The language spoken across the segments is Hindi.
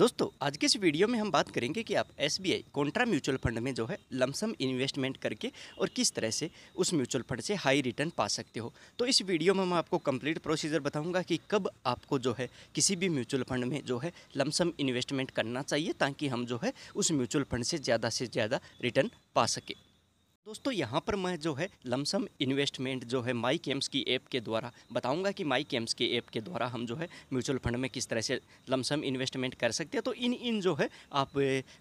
दोस्तों आज के इस वीडियो में हम बात करेंगे कि आप S B I contra mutual fund में जो है लमसम इन्वेस्टमेंट करके और किस तरह से उस म्यूचुअल फंड से हाई रिटर्न पा सकते हो तो इस वीडियो में मैं आपको कंप्लीट प्रोसीजर बताऊंगा कि कब आपको जो है किसी भी म्यूचुअल फंड में जो है लमसम इन्वेस्टमेंट करना चाहिए ताकि हम जो है उस म्यूचुअल फंड से ज़्यादा से ज़्यादा रिटर्न पा सकें दोस्तों यहाँ पर मैं जो है लमसम इन्वेस्टमेंट जो है माई केम्स की ऐप के द्वारा बताऊंगा कि माई केम्स की ऐप के द्वारा हम जो है म्यूचुअल फंड में किस तरह से लमसम इन्वेस्टमेंट कर सकते हैं तो इन इन जो है आप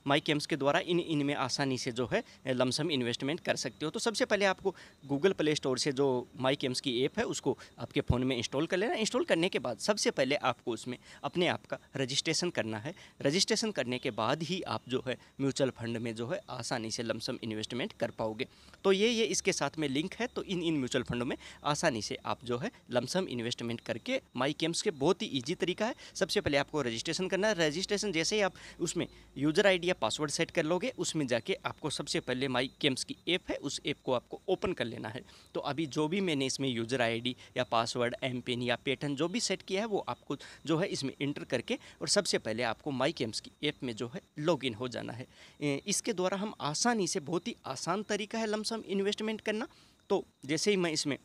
माई केम्स के द्वारा इन इन में आसानी से जो है लमसम इन्वेस्टमेंट कर सकते हो तो सबसे पहले आपको गूगल प्ले स्टोर से जो माई केम्स की ऐप है उसको आपके फ़ोन में इंस्टॉल कर लेना इंस्टॉल करने के बाद सबसे पहले आपको उसमें अपने आप का रजिस्ट्रेशन करना है रजिस्ट्रेशन करने के बाद ही आप जो है म्यूचुअल फंड में जो है आसानी से लमसम इन्वेस्टमेंट कर पाओगे तो ये ये इसके साथ में लिंक है तो इन इन म्यूचुअल फंडों में आसानी से आप जो है लमसम इन्वेस्टमेंट करके माई केम्स के बहुत ही ईजी तरीका है सबसे पहले आपको रजिस्ट्रेशन करना है रजिस्ट्रेशन जैसे ही आप उसमें यूजर आई या पासवर्ड सेट कर लोगे उसमें जाके आपको सबसे पहले माई केम्स की ऐप है उस ऐप को आपको ओपन कर लेना है तो अभी जो भी मैंने इसमें यूजर आई या पासवर्ड एम पिन या पेटर्न जो भी सेट किया है वो आपको जो है इसमें इंटर करके और सबसे पहले आपको माई केम्स की ऐप में जो है लॉग हो जाना है इसके द्वारा हम आसानी से बहुत ही आसान तरीका है लमसम इन्वेस्टमेंट करना तो जैसे ही मैं इसमें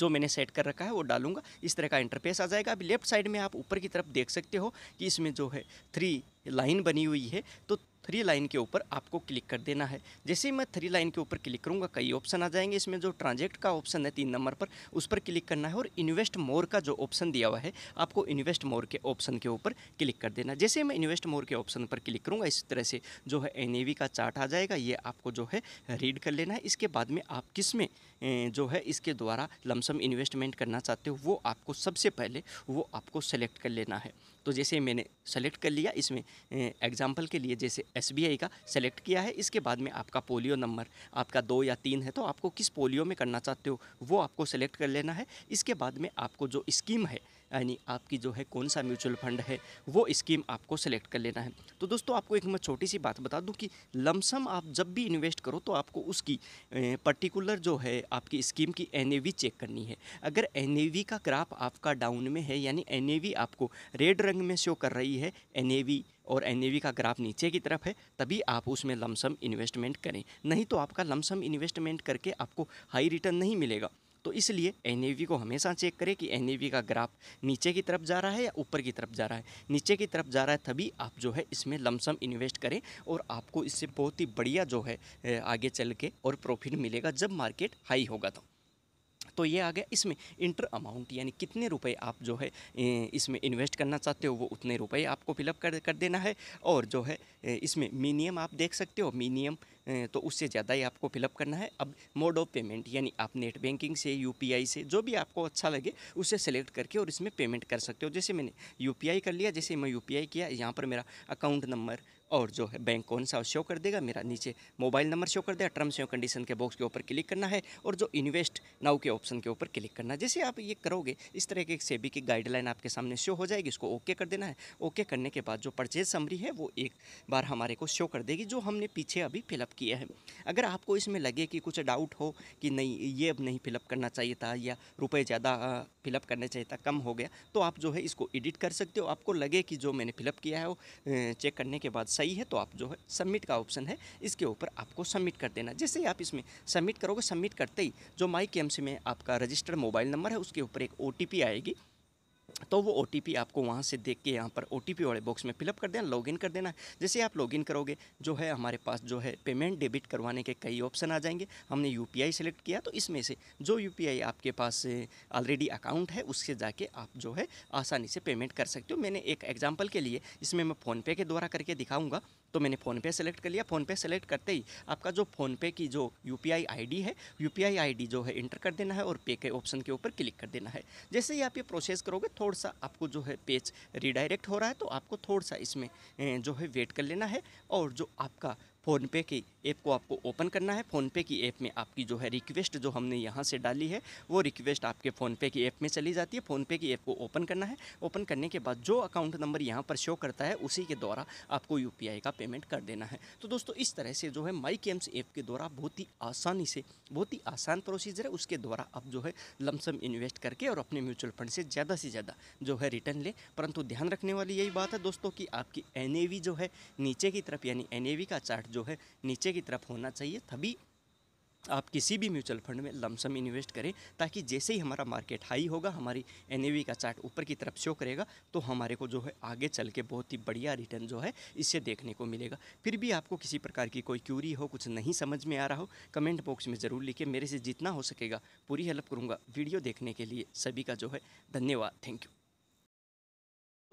जो मैंने सेट कर रखा है वो डालूंगा इस तरह का इंटरफेस आ जाएगा अभी लेफ्ट साइड में आप ऊपर की तरफ देख सकते हो कि इसमें जो है थ्री लाइन बनी हुई है तो थ्री लाइन के ऊपर आपको क्लिक कर देना है जैसे ही मैं थ्री लाइन के ऊपर क्लिक करूँगा कई ऑप्शन आ जाएंगे इसमें जो ट्रांजेक्ट का ऑप्शन है तीन नंबर पर उस पर क्लिक करना है और इन्वेस्ट मोर का जो ऑप्शन दिया हुआ है आपको इन्वेस्ट मोर के ऑप्शन के ऊपर क्लिक कर देना जैसे मैं इन्वेस्ट मोर के ऑप्शन पर क्लिक करूँगा इस तरह से जो है एन का चार्ट आ जाएगा ये आपको जो है रीड कर लेना है इसके बाद में आप किस में जो है इसके द्वारा लमसम इन्वेस्टमेंट करना चाहते हो वो आपको सबसे पहले वो आपको सेलेक्ट कर लेना है तो जैसे मैंने सेलेक्ट कर लिया इसमें एग्ज़ाम्पल के लिए जैसे एस का सेलेक्ट किया है इसके बाद में आपका पोलियो नंबर आपका दो या तीन है तो आपको किस पोलियो में करना चाहते हो वो आपको सेलेक्ट कर लेना है इसके बाद में आपको जो स्कीम है यानी आपकी जो है कौन सा म्यूचुअल फंड है वो स्कीम आपको सेलेक्ट कर लेना है तो दोस्तों आपको एक मैं छोटी सी बात बता दूँ कि लमसम आप जब भी इन्वेस्ट करो तो आपको उसकी पर्टिकुलर जो है आपकी स्कीम की एन चेक करनी है अगर एन का ग्राफ आपका डाउन में है यानी एन आपको रेड रंग में शो कर रही है एन और एन का ग्राफ नीचे की तरफ है तभी आप उसमें लमसम इन्वेस्टमेंट करें नहीं तो आपका लमसम इन्वेस्टमेंट करके आपको हाई रिटर्न नहीं मिलेगा तो इसलिए एन को हमेशा चेक करें कि एन का ग्राफ नीचे की तरफ जा रहा है या ऊपर की तरफ जा रहा है नीचे की तरफ जा रहा है तभी आप जो है इसमें लमसम इन्वेस्ट करें और आपको इससे बहुत ही बढ़िया जो है आगे चल के और प्रॉफिट मिलेगा जब मार्केट हाई होगा तो तो ये आ गया इसमें इंटर अमाउंट यानी कितने रुपए आप जो है इसमें इन्वेस्ट करना चाहते हो वो उतने रुपए आपको फिलअप कर कर देना है और जो है इसमें मिनियम आप देख सकते हो मिनियम तो उससे ज़्यादा ही आपको फिलअप करना है अब मोड ऑफ पेमेंट यानी आप नेट बैंकिंग से यू से जो भी आपको अच्छा लगे उसे सेलेक्ट करके और इसमें पेमेंट कर सकते हो जैसे मैंने यू कर लिया जैसे मैं यू किया यहाँ पर मेरा अकाउंट नंबर और जो है बैंक कौन सा शो कर देगा मेरा नीचे मोबाइल नंबर शो कर देगा टर्म्स एंड कंडीशन के बॉक्स के ऊपर क्लिक करना है और जो इन्वेस्ट नाउ के ऑप्शन के ऊपर क्लिक करना है जैसे आप ये करोगे इस तरह के सेबी की गाइडलाइन आपके सामने शो हो जाएगी इसको ओके कर देना है ओके करने के बाद जो परचेज समरी है वो एक बार हमारे को शो कर देगी जो हमने पीछे अभी फिलअप किया है अगर आपको इसमें लगे कि कुछ डाउट हो कि नहीं ये अब नहीं फिलअप करना चाहिए था या रुपये ज़्यादा फिलअप करना चाहिए था कम हो गया तो आप जो है इसको एडिट कर सकते हो आपको लगे कि जो मैंने फिलअप किया है वो चेक करने के बाद सही सही है तो आप जो है सबमिट का ऑप्शन है इसके ऊपर आपको सबमिट कर देना जैसे ही आप इसमें सबमिट करोगे सबमिट करते ही जो माई के में आपका रजिस्टर्ड मोबाइल नंबर है उसके ऊपर एक ओ आएगी तो वो ओ आपको वहाँ से देख के यहाँ पर ओ वाले बॉक्स में फिलअप कर देना लॉगिन कर देना जैसे आप लॉगिन करोगे जो है हमारे पास जो है पेमेंट डेबिट करवाने के कई ऑप्शन आ जाएंगे हमने यू सेलेक्ट किया तो इसमें से जो यू आपके पास ऑलरेडी eh, अकाउंट है उससे जाके आप जो है आसानी से पेमेंट कर सकते हो मैंने एक एग्जाम्पल के लिए इसमें मैं फ़ोनपे के द्वारा करके दिखाऊँगा तो मैंने फ़ोनपे सेलेक्ट कर लिया फ़ोनपे सेलेक्ट करते ही आपका जो फ़ोनपे की जो यू पी है यू पी जो है इंटर कर देना है और पे के ऑप्शन के ऊपर क्लिक कर देना है जैसे ही आप ये प्रोसेस करोगे थोड़ा सा आपको जो है पेज रिडायरेक्ट हो रहा है तो आपको थोड़ा सा इसमें जो है वेट कर लेना है और जो आपका फ़ोनपे की ऐप को आपको ओपन करना है फ़ोनपे की ऐप में आपकी जो है रिक्वेस्ट जो हमने यहाँ से डाली है वो रिक्वेस्ट आपके फ़ोनपे की ऐप में चली जाती है फ़ोनपे की ऐप को ओपन करना है ओपन करने के बाद जो अकाउंट नंबर यहाँ पर शो करता है उसी के द्वारा आपको यू का पेमेंट कर देना है तो दोस्तों इस तरह से जो है माई केम्स ऐप के द्वारा बहुत ही आसानी से बहुत ही आसान प्रोसीजर है उसके द्वारा आप जो है लमसम इन्वेस्ट करके और अपने म्यूचुअल फंड से ज़्यादा से ज़्यादा जो है रिटर्न लें परंतु ध्यान रखने वाली यही बात है दोस्तों कि आपकी एन जो है नीचे की तरफ यानी एन का चार्ट जो है नीचे की तरफ होना चाहिए तभी आप किसी भी म्यूचुअल फंड में लमसम इन्वेस्ट करें ताकि जैसे ही हमारा मार्केट हाई होगा हमारी एन का चार्ट ऊपर की तरफ शो करेगा तो हमारे को जो है आगे चल के बहुत ही बढ़िया रिटर्न जो है इससे देखने को मिलेगा फिर भी आपको किसी प्रकार की कोई क्यूरी हो कुछ नहीं समझ में आ रहा हो कमेंट बॉक्स में ज़रूर लिखे मेरे से जितना हो सकेगा पूरी हेल्प करूँगा वीडियो देखने के लिए सभी का जो है धन्यवाद थैंक यू